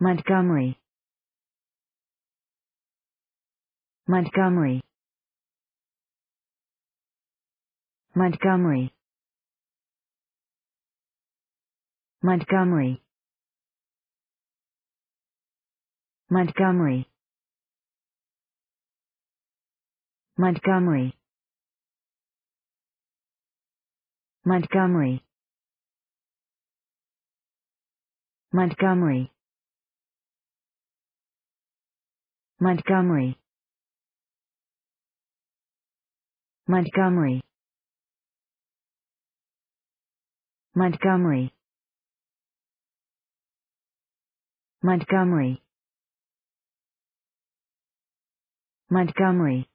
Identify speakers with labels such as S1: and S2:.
S1: Montgomery Montgomery Montgomery Montgomery Montgomery Montgomery Montgomery Montgomery Montgomery Montgomery Montgomery Montgomery Montgomery